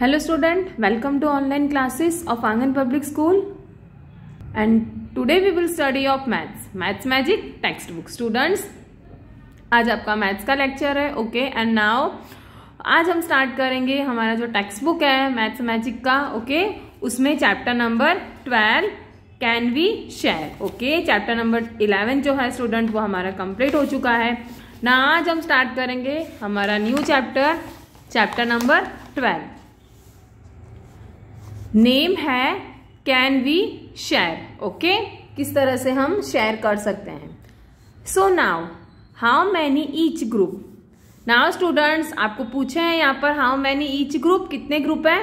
Hello student welcome to online classes of Aangan public school and today we will study of maths maths magic text book students आज आपका maths का lecture है okay and now आज हम start करेंगे हमारा जो टेक्स्ट बुक है मैथ्स मैजिक का ओके okay? उसमें chapter number twelve can we share okay chapter number eleven जो है स्टूडेंट वो हमारा कंप्लीट हो चुका है ना आज हम स्टार्ट करेंगे हमारा new chapter chapter number twelve name है कैन वी शेयर ओके किस तरह से हम शेयर कर सकते हैं so now how many each group now students आपको पूछे हैं यहाँ पर हाउ मैनी ईच ग्रुप कितने ग्रुप है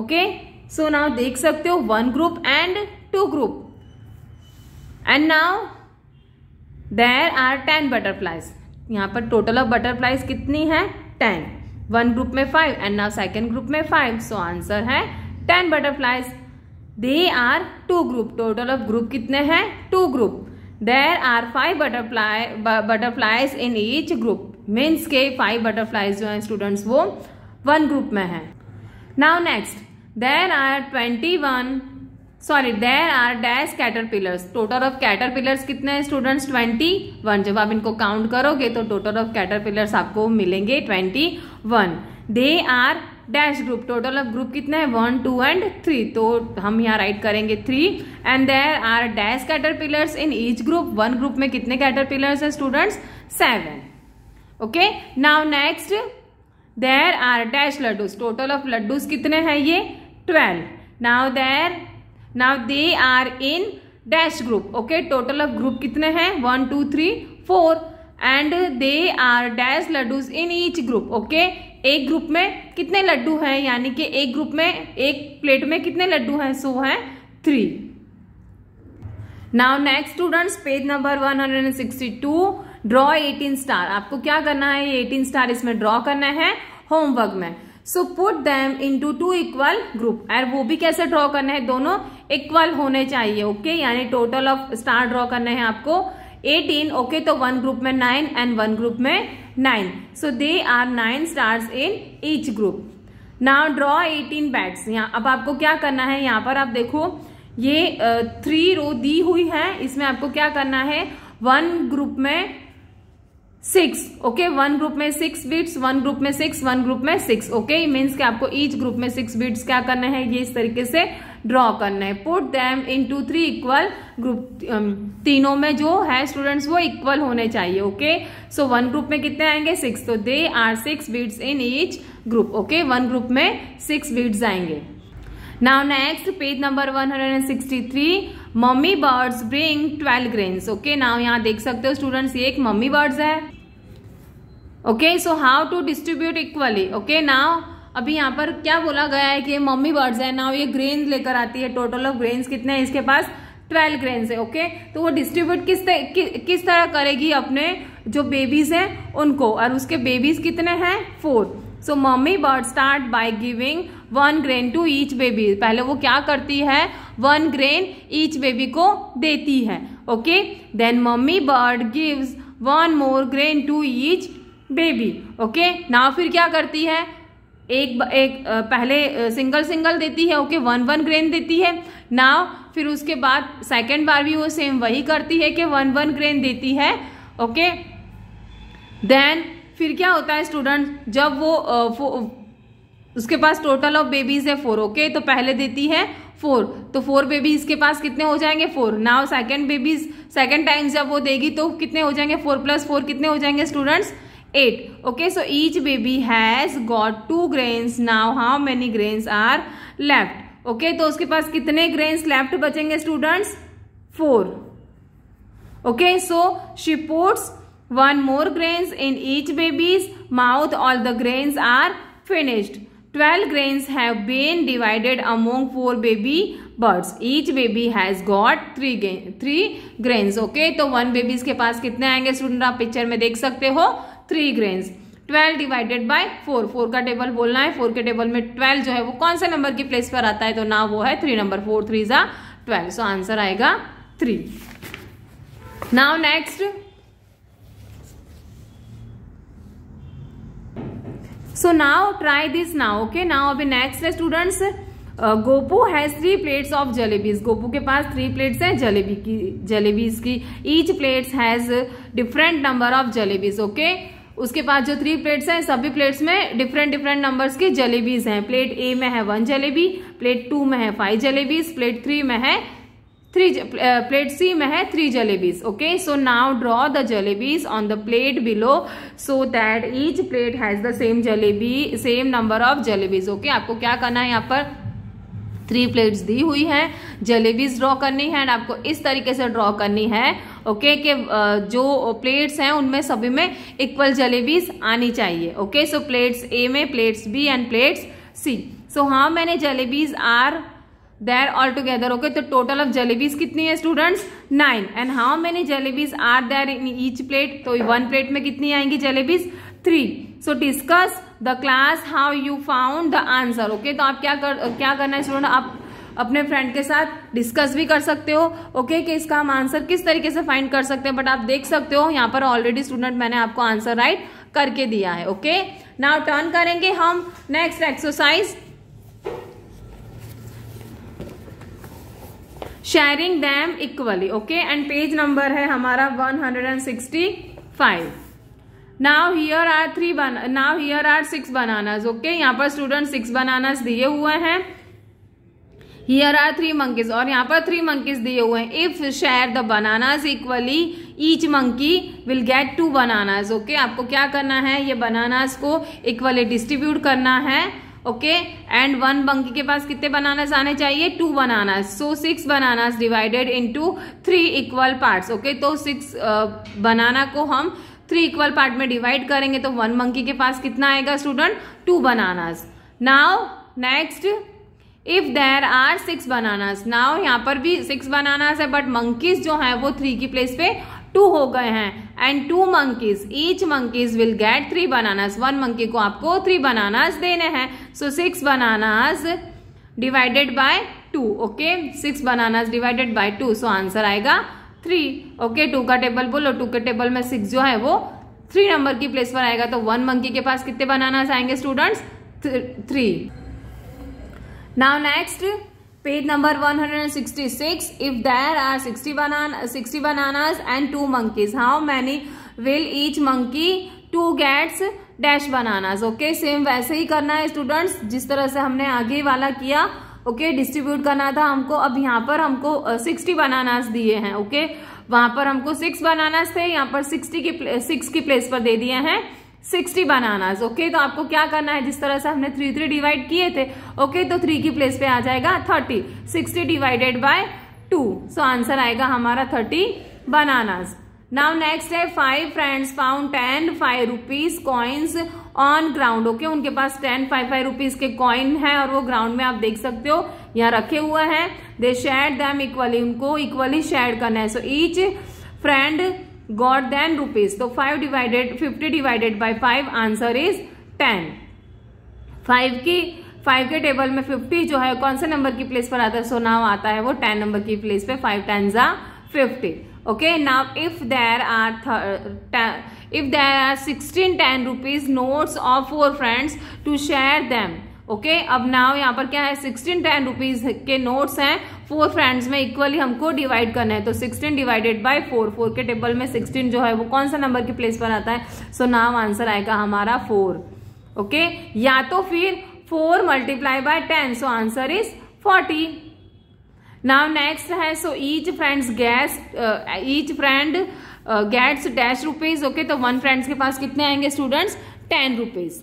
ओके सो नाउ देख सकते हो one group and two group and now there are ten butterflies यहाँ पर टोटल ऑफ बटरफ्लाइज कितनी है टेन वन ग्रुप में five and now second group में फाइव सो आंसर है ten butterflies they are two group total of group कितने हैं two group there are five butterfly butterflies in each group means के five butterflies जो हैं students वो one group में हैं now next there are twenty one sorry there are dash caterpillars total of caterpillars कितने students twenty one जब आप इनको काउंट करोगे तो टोटल ऑफ कैटर पिलर्स आपको मिलेंगे twenty one they are dash group total of group कितना है वन टू एंड थ्री तो हम यहाँ राइट करेंगे three and there are dash caterpillars in each group one group में कितने कैटर पिलर्स हैं students seven okay now next there are dash laddoos total of laddoos कितने हैं ये twelve now there now they are in dash group okay total of group कितने हैं one two three four and they are dash laddoos in each group okay एक ग्रुप में कितने लड्डू हैं यानी कि एक ग्रुप में एक प्लेट में कितने लड्डू हैं सो हैं three now next students page number 162 draw 18 star आपको क्या करना है ये 18 स्टार इसमें ड्रॉ करना है होमवर्क में सो पुट दैम इन टू इक्वल ग्रुप एंड वो भी कैसे ड्रॉ करना है दोनों इक्वल होने चाहिए ओके okay? यानी टोटल ऑफ स्टार ड्रॉ करना है आपको 18 ओके okay, तो वन ग्रुप में नाइन एंड वन ग्रुप में nine so they are nine stars in each group now draw eighteen bats यहाँ अब आपको क्या करना है यहाँ पर आप देखो ये थ्री रो दी हुई है इसमें आपको क्या करना है वन ग्रुप में सिक्स ओके वन ग्रुप में सिक्स बीट्स वन ग्रुप में सिक्स वन ग्रुप में सिक्स ओके मीन्स कि आपको ईच ग्रुप में सिक्स बीट्स क्या करना है ये इस तरीके से ड्रॉ करना है पुट दैम इन टू थ्री इक्वल ग्रुप तीनों में जो है स्टूडेंट्स वो इक्वल होने चाहिए ओके सो वन ग्रुप में कितने आएंगे सिक्स तो they are six beads in each group okay one group में सिक्स बीट्स आएंगे now next page number 163 mummy birds bring twelve grains okay now यहाँ देख सकते हो स्टूडेंट्स ये एक मम्मी बर्ड्स है okay so how to distribute equally okay now अभी यहाँ पर क्या बोला गया है कि मम्मी बर्ड्स है नाउ ये ग्रेन लेकर आती है टोटल ऑफ ग्रेन्स कितने हैं इसके पास ट्वेल्व ग्रेन्स है ओके okay? तो वो डिस्ट्रीब्यूट किस तरह कि, किस तरह करेगी अपने जो बेबीज हैं उनको और उसके बेबीज कितने हैं four so mummy bird start by giving one grain to each baby पहले वो क्या करती है वन ग्रेन ईच बेबी को देती है okay then mummy bird gives one more grain to each baby okay ना फिर क्या करती है एक एक पहले सिंगल सिंगल देती है ओके वन वन ग्रेन देती है नाव फिर उसके बाद सेकेंड बार भी वो सेम वही करती है कि वन वन ग्रेन देती है ओके देन फिर क्या होता है स्टूडेंट जब वो, उसके पास टोटल ऑफ बेबीज है फोर ओके तो पहले देती है फोर तो फोर बेबी इसके पास कितने हो जाएंगे four now second babies second time जब वो देगी तो कितने हो जाएंगे फोर प्लस फोर कितने हो जाएंगे students eight okay so each baby has got two grains now how many grains are left okay तो उसके पास कितने ग्रेन्स लेफ्ट बचेंगे students four okay so she puts one more grains in each baby's mouth all the grains are finished 12 grains have been divided among four baby birds each baby has got three grain three grains okay तो one babies के पास कितने आएंगे student आप picture में देख सकते हो three grains 12 डिवाइडेड बाय 4 4 का टेबल बोलना है 4 के टेबल में 12 जो है वो कौन से नंबर की प्लेस पर आता है तो ना वो है थ्री नंबर फोर थ्री ज़ा ट्वेल्व सो आंसर आएगा three now next so now try this now okay now अभी नेक्स्ट है students Gopu has three plates of jalebis Gopu के पास थ्री प्लेट्स हैं जलेबी की जलेबीज की each plates has different number of jalebis okay उसके पास जो थ्री प्लेट्स हैं सभी प्लेट्स में डिफरेंट डिफरेंट नंबर्स की जलेबीज हैं प्लेट ए में है वन जलेबी प्लेट टू में है फाइव जलेबीज प्लेट थ्री में है थ्री प्लेट सी में है three jalebis okay so now draw the jalebis on the plate below so that each plate has the same jalebi same number of jalebis okay आपको क्या करना है यहाँ पर थ्री प्लेट्स दी हुई है जलेबीज ड्रॉ करनी है एंड आपको इस तरीके से ड्रॉ करनी है ओके okay, कि जो प्लेट्स हैं उनमें सभी में इक्वल जलेबीज आनी चाहिए ओके सो प्लेट्स ए में plates B and plates C so हाँ मैंने jalebis are there all together okay तो टोटल ऑफ जलेबीज कितनी है students nine and how many jalebis are there in each plate तो वन प्लेट में कितनी आएंगी jalebis three so discuss the class how you found the answer okay तो आप क्या कर क्या करना है स्टूडेंट आप अपने फ्रेंड के साथ डिस्कस भी कर सकते हो ओके okay, कि इसका हम आंसर किस तरीके से फाइंड कर सकते हैं बट आप देख सकते हो यहाँ पर ऑलरेडी स्टूडेंट मैंने आपको आंसर राइट करके दिया है ओके नाउ टर्न करेंगे हम next exercise sharing them equally okay and page number है हमारा one hundred and sixty five now here are three now here are six banana okay यहाँ पर स्टूडेंट सिक्स बनाना दिए हुए हैं हियर आर थ्री मंकीज और यहाँ पर थ्री मंकीज दिए हुए हैं if share the bananas equally each monkey will get two bananas okay आपको क्या करना है ये बनानाज को इक्वली डिस्ट्रीब्यूट करना है ओके एंड वन बंकी के पास कितने बनानास आने चाहिए two bananas so six bananas divided into three equal parts okay तो सिक्स बनाना uh, को हम थ्री इक्वल पार्ट में डिवाइड करेंगे तो वन मंकी के पास कितना आएगा student two bananas now next if there are six bananas now यहाँ पर भी सिक्स बनानास है बट मंकीज जो है वो थ्री की प्लेस पे टू हो गए हैं and two monkeys each monkeys will get three bananas one monkey को आपको थ्री बनानास देने हैं so six bananas divided by two okay six bananas divided by two so answer आएगा थ्री ओके टू का table बोलो two के table में six जो है वो थ्री नंबर की प्लेस पर आएगा तो वन मंकी के पास कितने बनानाज आएंगे students three now next page number 166 if there are sixty banana sixty bananas and two monkeys how many will each monkey to gets dash bananas okay same वैसे ही करना है स्टूडेंट्स जिस तरह से हमने आगे वाला किया ओके okay, डिस्ट्रीब्यूट करना था हमको अब यहाँ पर हमको सिक्सटी बनानास दिए हैं ओके okay? वहां पर हमको सिक्स बनानास थे यहाँ पर सिक्सटी की सिक्स की प्लेस पर दे दिए हैं सिक्सटी बनानास ओके तो आपको क्या करना है जिस तरह से हमने थ्री थ्री डिवाइड किए थे ओके okay? तो थ्री की प्लेस पे आ जाएगा thirty sixty divided by two so answer आएगा हमारा थर्टी बनानास नाउ नेक्स्ट है five friends found ten five rupees coins on ground okay उनके पास टेन फाइव फाइव रुपीज के कॉइन है और वो ग्राउंड में आप देख सकते हो यहाँ रखे हुआ है दे शेयर दैम इक्वली उनको इक्वली शेयर करना है so each friend got then rupees तो five divided fifty divided by five answer is ten five की फाइव के टेबल में फिफ्टी जो है कौन से नंबर की प्लेस पर आता है सो so नाव आता है वो टेन नंबर की प्लेस पे फाइव टेन जा fifty okay now if there are if there are sixteen ten rupees notes of four friends to share share okay okay, अब नाव यहाँ पर क्या है सिक्सटीन टेन रुपीज के नोट्स हैं फोर फ्रेंड्स में इक्वली हमको डिवाइड करना है तो sixteen divided by four four के टेबल में सिक्सटीन जो है वो कौन सा नंबर की प्लेस पर आता है सो नाउ नाव आंसर आएगा हमारा फोर ओके okay? या तो फिर four multiply by ten so answer is forty now next है so each friends gets each friend gets dash rupees okay तो वन फ्रेंड्स के पास कितने आएंगे students ten rupees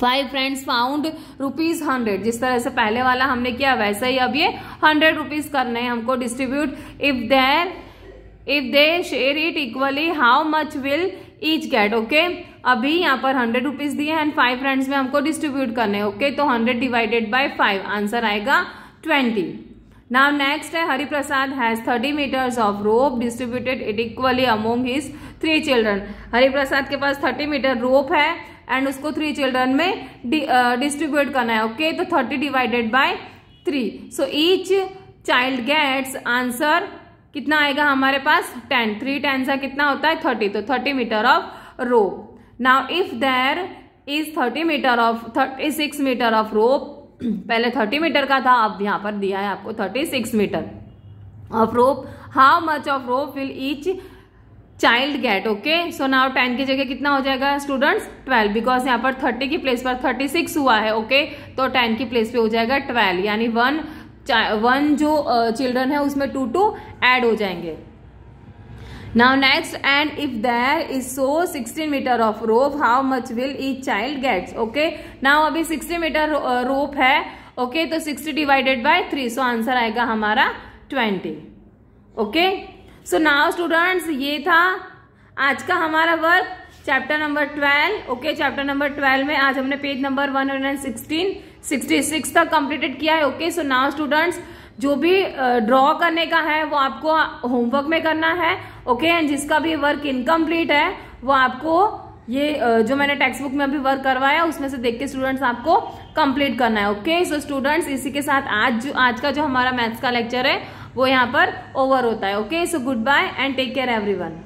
five friends found rupees hundred जिस तरह से पहले वाला हमने किया वैसा ही अब ये हंड्रेड रुपीज करने है हमको distribute if there if they share it equally how much will each get okay अभी यहाँ पर हंड्रेड रुपीज दिए एंड फाइव फ्रेंड्स में हमको डिस्ट्रीब्यूट करने ओके okay? तो hundred divided by five answer आएगा ट्वेंटी नाउ नेक्स्ट है Hariprasad has thirty meters of rope distributed it equally among his three children Hariprasad के पास थर्टी मीटर रोप है एंड उसको थ्री चिल्ड्रन में डिस्ट्रीब्यूट करना है ओके तो thirty divided by three so each child gets answer कितना आएगा हमारे पास टेन थ्री टेन सा कितना होता है थर्टी तो thirty meter of rope now if there is thirty meter of thirty six meter of rope पहले थर्टी मीटर का था अब यहाँ पर दिया है आपको thirty six meter of rope how much of rope will each child get okay so now ten की जगह कितना हो जाएगा स्टूडेंट्स ट्वेल्व बिकॉज यहाँ पर थर्टी की प्लेस पर थर्टी सिक्स हुआ है ओके okay? तो टेन की प्लेस पे हो जाएगा ट्वेल्व यानी वन वन जो चिल्ड्रन है उसमें टू टू एड हो जाएंगे now next and if there is so 16 meter of rope how much will each child gets okay now अभी 16 meter rope है okay, तो 60 divided by 3 so answer आएगा हमारा 20 okay so now students ये था आज का हमारा work chapter number 12 okay, chapter number 12 में आज हमने page number 116 सिक्सटी सिक्स तक कंप्लीटेड किया है ओके सो नाउ स्टूडेंट्स जो भी ड्रॉ uh, करने का है वो आपको होमवर्क में करना है ओके एंड जिसका भी वर्क इनकम्प्लीट है वो आपको ये uh, जो मैंने टेक्स्ट बुक में अभी वर्क करवाया उसमें से देख के स्टूडेंट्स आपको कंप्लीट करना है ओके सो स्टूडेंट्स इसी के साथ आज जो आज का जो हमारा मैथ्स का लेक्चर है वो यहाँ पर ओवर होता है okay so good bye and take care every